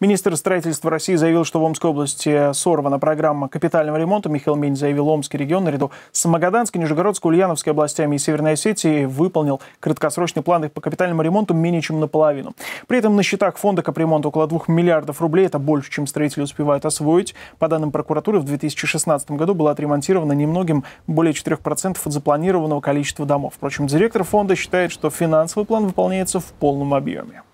Министр строительства России заявил, что в Омской области сорвана программа капитального ремонта. Михаил Мень заявил, Омский регион наряду с Магаданской, Нижегородской, Ульяновской областями и Северной Осетией выполнил краткосрочный план их по капитальному ремонту менее чем наполовину. При этом на счетах фонда капремонта около 2 миллиардов рублей. Это больше, чем строители успевают освоить. По данным прокуратуры, в 2016 году было отремонтировано немногим более 4% от запланированного количества домов. Впрочем, директор фонда считает, что финансовый план выполняется в полном объеме.